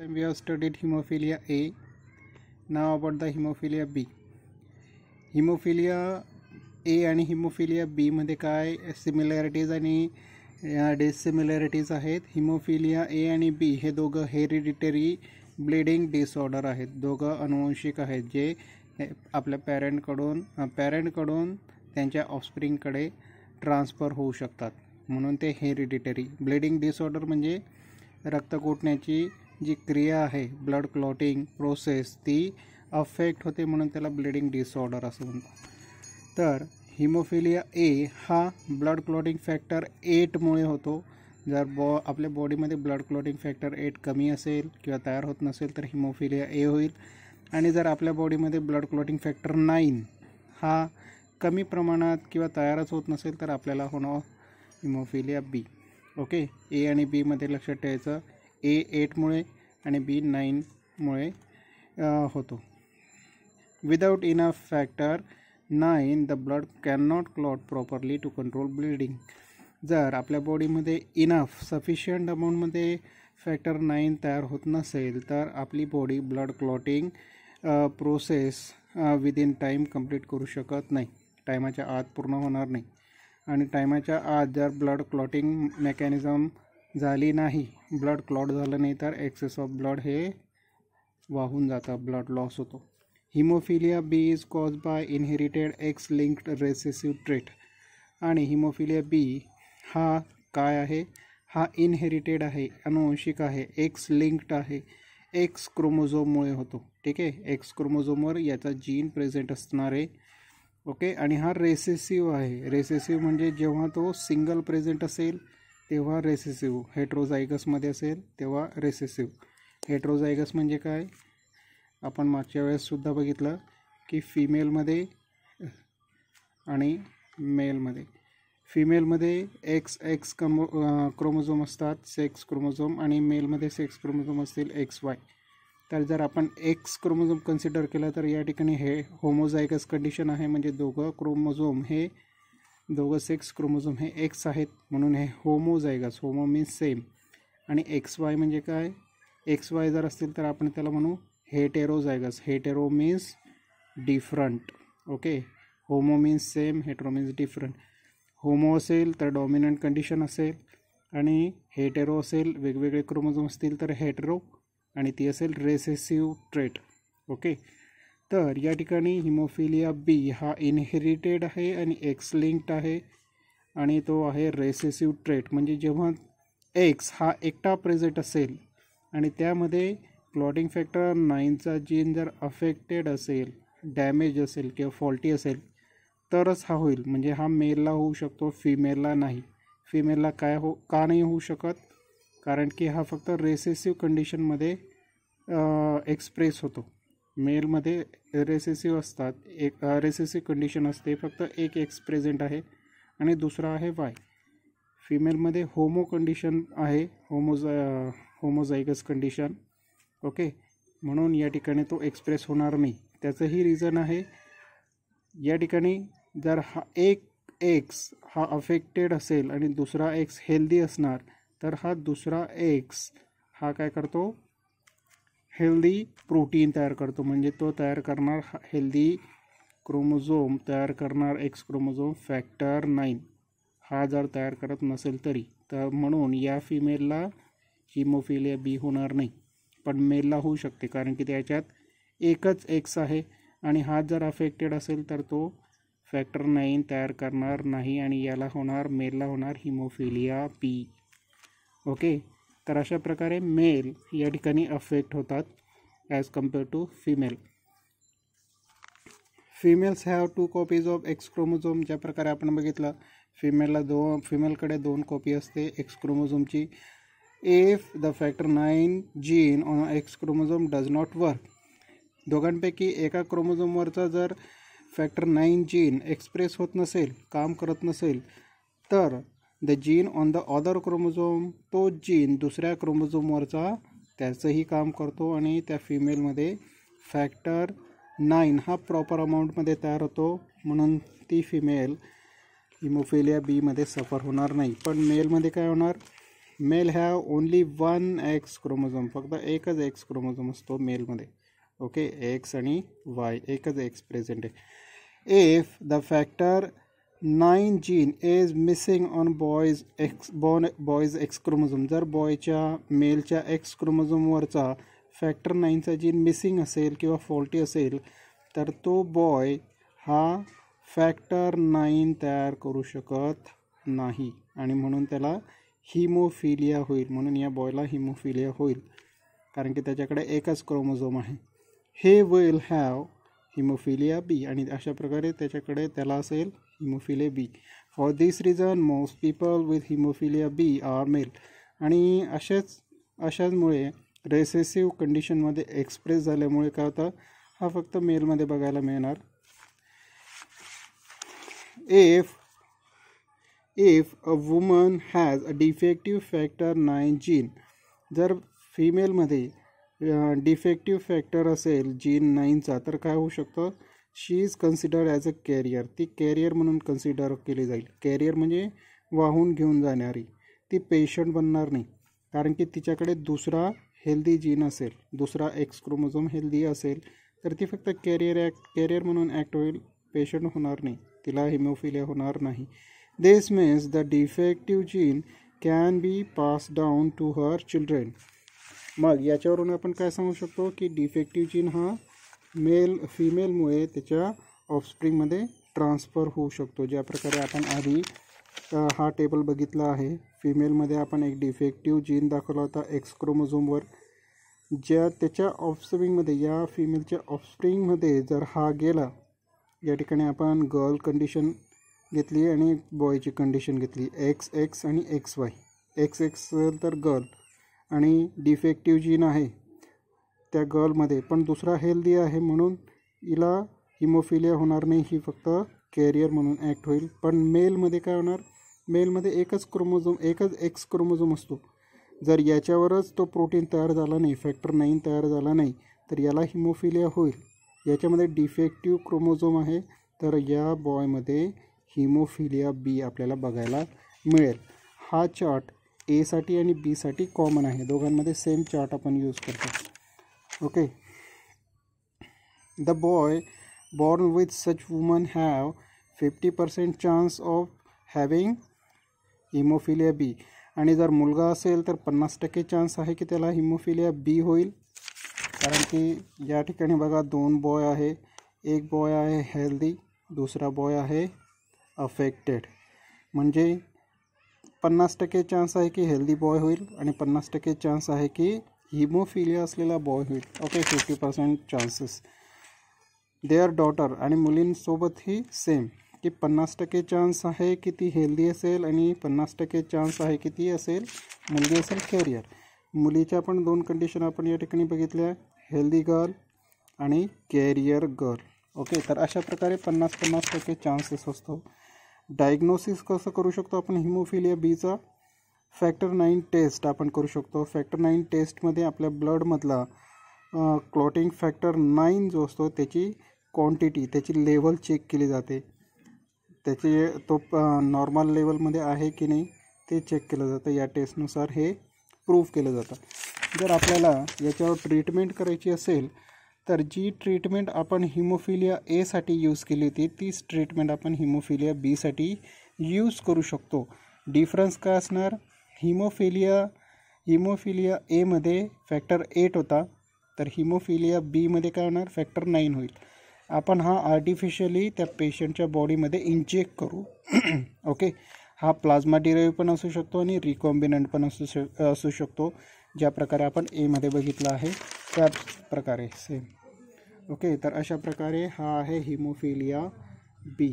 time we have studied hemophilia A. Now about the hemophilia B. Haemophilia A आणि haemophilia बीमध्ये काय similarities आणि डिसिमिलॅरिटीज आहेत haemophilia A आणि B हे दोघं हेरिडिटरी ब्लिडिंग डिसऑर्डर आहेत दोघं अनुवंशिक आहेत जे आपल्या पॅरेंटकडून पॅरेंटकडून त्यांच्या ऑफस्प्रिंगकडे ट्रान्सफर होऊ शकतात म्हणून ते हेरिडिटरी ब्लिडिंग डिसऑर्डर म्हणजे रक्त कुटण्याची जी क्रिया है ब्लड क्लॉटिंग प्रोसेस ती अफेक्ट होते म्हणून त्याला ब्लिडिंग डिसऑर्डर असं म्हणतात तर हिमोफिलिया ए हा ब्लड क्लॉटिंग फॅक्टर एटमुळे होतो जर बॉ बॉडी में ब्लड क्लॉटिंग फैक्टर एट कमी असेल किंवा तयार होत नसेल तर हिमोफिलिया ए होईल आणि जर आपल्या बॉडीमध्ये ब्लड क्लॉटिंग फैक्टर नाइन हा कमी प्रमाण किंवा तयारच होत नसेल तर आपल्याला हिमोफिलिया बी ओके ए आणि बीमध्ये लक्षात ए एटमुळे आणि बी नाईनमुळे होतो without enough factor nine the blood can not clot properly to control bleeding जर आपल्या बॉडीमध्ये इनफ सफिशियंट अमाऊंटमध्ये फॅक्टर नाईन तयार होत नसेल तर आपली body blood clotting process within time complete करू शकत नाही टायमाच्या आत पूर्ण होणार नाही आणि टायमाच्या आत जर ब्लड क्लॉटिंग मेकॅनिझम झाली नहीं ब्लड क्लॉट झालं नाही तर एक्सेस ऑफ ब्लड है वाहून जातं ब्लड लॉस होतो haemophilia B is cause by inherited X linked recessive trait आणि बी हा का है हा इनहेरिटेड आहे अनुवंशिक आहे एक्स लिंक्ड है एक्स क्रोमोजोम होतो ठीक आहे एक्स क्रोमोझोमवर जीन प्रेझेंट असणार आहे ओके हा रेसेसिव्ह है रेसेसिव मे जेव तो सिंगल प्रेजेंट असेल तेव्हा रेसेसिव हेट्रोझायगसमध्ये असेल तेव्हा रेसेसिव्ह हेट्रोझायगस म्हणजे काय आपण मागच्या वेळेससुद्धा बघितलं की फिमेलमध्ये आणि मेलमध्ये फिमेलमध्ये एक्स एक्स कमो क्रोमोझोम असतात सेक्स क्रोमोझोम आणि मेलमध्ये सेक्स क्रोमोझोम असतील एक्स वाय तर जर आपण एक्स क्रोमोझोम कन्सिडर केला तर या ठिकाणी हे होमोझायगस कंडिशन आहे म्हणजे दोघं क्रोमोझोम हे दोघं सेक्स क्रोमोजोम है एक्स आहेत म्हणून हे होमो मीन्स सेम आणि एक्स वाय म्हणजे काय एक्स वाय जर अल तो आपण त्याला म्हणू hetero means different okay homo means same hetero means different homo असेल तर डॉमिनंट कंडिशन असेल आणि हेटेरो वेगवेगे वेगवेगळे क्रोमोझोम तो तर हेटेरो ती असेल रेसेसिव्ह ट्रेट ओके तो यठिका ठिकाणी बी हा इनहेरिटेड है आणि एक्स लिंक्ड आहे आणि तो आहे रेसेसिव्ह ट्रेट म्हणजे जेव्हा एक्स हा एकटा प्रेझेंट असेल आणि त्यामध्ये क्लॉटिंग फॅक्टर नाईनचा जीन जर अफेक्टेड असेल डॅमेज असेल किंवा फॉल्टी असेल तरच हा होईल म्हणजे हा मेलला होऊ शकतो फिमेलला नाही फिमेलला काय हो का नाही होऊ शकत कारण की हा फक्त रेसेसिव्ह कंडिशनमध्ये एक्सप्रेस होतो मेलमध्ये रेसेसिव्ह असतात एक रेसेसिव्ह अं, कंडिशन असते फक्त एक एक्स प्रेझेंट आहे आणि दुसरा आहे वाय फिमेलमध्ये होमो कंडिशन आहे होमोजा होमोझायगस कंडिशन ओके म्हणून या ठिकाणी तो एक्सप्रेस होणार नाही त्याचंही रिझन आहे या ठिकाणी जर हा एक एक्स हा अफेक्टेड असेल आणि दुसरा एक्स हेल्दी असणार तर हा दुसरा एक्स हा काय करतो हेल्दी प्रोटीन तैयार करते म्हणजे तो तयार करणार हेल्दी क्रोमोजोम तैयार करना एक्स क्रोमोजोम फैक्टर नाइन हा जर तैयार करत नसेल तरी तर म्हणून या फिमेलला हिमोफिलिया बी होना नहीं पण मेलला हो शकते कारण की त्याच्यात एकच एक्स आहे आणि हा जर अफेक्टेड असेल तर तो फैक्टर नाइन तैयार करना नहीं आणि याला होणार मेलला होणार हिमोफिलिया बी ओके तर अशा प्रकारे मेल या ठिकाणी अफेक्ट होतात as compare to female females have two copies of X chromosome ज्या प्रकारे आपण बघितलं फिमेलला दो फिमेलकडे दोन कॉपी असते एक्स क्रोमोझोमची if the factor nine gene on X chromosome does not work दोघांपैकी एका क्रोमोझोमवरचा जर फॅक्टर नाईन जीन एक्सप्रेस होत नसेल काम करत नसेल तर the gene on the other chromosome तो जीन दुसर क्रोमोजोम त्याचंही काम करतो आणि त्या फिमेलमध्ये फॅक्टर नाईन हा प्रॉपर अमाउंट तयार तैयार म्हणून ती फिमेल इमोफेलिया बीमध्ये सफर होणार नाही पण मेलमध्ये काय होणार male have only one X chromosome फक्त एकच एक्स क्रोमोझोम असतो मेलमध्ये ओके एक्स आणि वाय एकच एक्स प्रेझेंट आहे if the factor nine gene is missing on boys X born boys X chromosome जर बॉयच्या मेलच्या एक्स क्रोमोझोमवरचा फॅक्टर नाईनचा जीन मिसिंग असेल किंवा फॉल्टी असेल तर तो बॉय हा फॅक्टर नाईन तयार करू शकत नाही आणि म्हणून त्याला हिमोफिलिया होईल म्हणून या बॉयला हिमोफिलिया होईल कारण की त्याच्याकडे एकच क्रोमोझोम आहे he will have haemophilia B आणि अशा प्रकारे त्याच्याकडे त्याला असेल haemophilia B for this reason most people with haemophilia B are male आणि अशाच अशाचमुळे रेसेसिव्ह कंडिशनमध्ये एक्सप्रेस झाल्यामुळे काय होतं हा फक्त मेलमध्ये बघायला मिळणार if if a woman has a defective factor nine gene जर फिमेलमध्ये डिफेक्टिव फैक्टर असेल जीन नाइन तर काय होऊ शकतं she is consider as a carrier ती कैरियर म्हणून कन्सिडर लिए जाए कैरियर म्हणजे वाहून घेन जाणारी ती पेशंट बनना नहीं कारण की तिचाक दुसरा हेल्दी जीन अल दुसरा एक्सक्रोमोझोम हेल्दी असेल तर ती फक्त कैरियर ऐक्ट कैरियर म्हणून ॲक्ट होईल पेशंट होना नहीं तिला हिमोफिलिया होणार नहीं this means the defective gene can be pass down to her children मग याच्यावरून अपन का सांगू शकतो की डिफेक्टिव्ह जीन हा मेल फीमेल त्याच्या ऑफस्प्रिंगमध्ये ट्रान्सफर होऊ शकतो ज्या प्रकारे आधी हा टेबल बगित है फीमेल फिमेलमध्ये आपण एक डिफेक्टिव जीन दाखला होता एक्स क्रोमोझोमवर ज्या त्याच्या मधे या फिमेलच्या ऑफस्प्रिंगमध्ये जर हा गेला या ठिकाणी गर्ल कंडिशन घॉय आणि बॉयची कंडिशन घेतली X X X Y X X girl आणि डिफेक्टिव्ह जीन आहे त्या गर्लमध्ये पण दुसरा हेल्दी आहे म्हणून हिला हिमोफिलिया होणार नाही ही फक्त कॅरियर म्हणून ॲक्ट होईल पण मेलमध्ये काय होणार मेलमध्ये एकच क्रोमोझोम एकच एक्स क्रोमोझोम असतो जर याच्यावरच तो प्रोटीन तयार झाला नाही फॅक्टर नाईन तयार झाला नाही तर याला हिमोफिलिया होईल याच्यामध्ये डिफेक्टिव्ह क्रोमोझोम आहे तर या बॉयमध्ये हिमोफिलिया बी आपल्याला बघायला मिळेल हा चार्ट एसाठी आणि बीसाठी कॉमन आहे दोघांमध्ये सेम चार्ट आपण यूज करतो okay the boy born with such woman have fifty percent chance of having haemophilia B आणि जर मुलगा असेल तर पन्नास टक्के चान्स आहे की त्याला हिमोफिलिया बी होईल कारण की या ठिकाणी बघा दोन बॉय आहे एक बॉय आहे हेल्दी दुसरा बॉय आहे अफेक्टेड म्हणजे पन्नास टक्के चान्स है कि हेल्दी बॉय होईल पन्नास टक्के चान्स है कि हिमोफिलिया बॉय होईल okay fifty percent chances their daughter आणि ही सेम कि पन्नास टक्के चान्स आहे की ती हेल्दी असेल पन्नास टक्के चान्स है की ती असेल मुलगी असेल कॅरियर दोन कंडिशन अपन या बगित हेल्दी गर्ल आणि कॅरियर गर्ल ओके तर अशा प्रकारे पन्नास पन्नास टक्के चान्सेस असतो डायग्नोसिस कसं करू शकतो आपण हिमोफिलिया बीचा फैक्टर नाइन टेस्ट अपन करू शकतो फॅक्टर नाईन टेस्टमध्ये अपने ब्लडमधला क्लॉटिंग फैक्टर नाइन जो असतो ती क्वांटिटी त्याची लेवल चेक के लिए त्याची तो नॉर्मल लेवलमध्ये आहे की नाही ते चेक किया टेस्टनुसार हे प्रूव्ह केलं जातं जर आपल्याला याच्यावर ट्रीटमेंट करायची तर जी ट्रीटमेंट आपण हिमोफिलिया एसाठी यूज केली होती तीस ट्रीटमेंट आपण हिमोफिलिया बीसाठी यूज करू शकतो डिफरन्स काय असणार हिमोफिलिया हिमोफिलिया एमध्ये फॅक्टर एट होता तो हिमोफिलिया बीमध्ये काय होना फैक्टर नाइन होईल आपण हा आर्टिफिशियली त्या बॉडी में इंजेक्ट करूँ ओके हा प्लाज्मा डिराईव्ह पू असू आ आणि रिकॉम्बिनंट शको असू शक असू शकतो ज्या प्रकारे आपण त्या प्रकारे सेम ओके तर अशा प्रकारे हा है हिमोफिलिया बी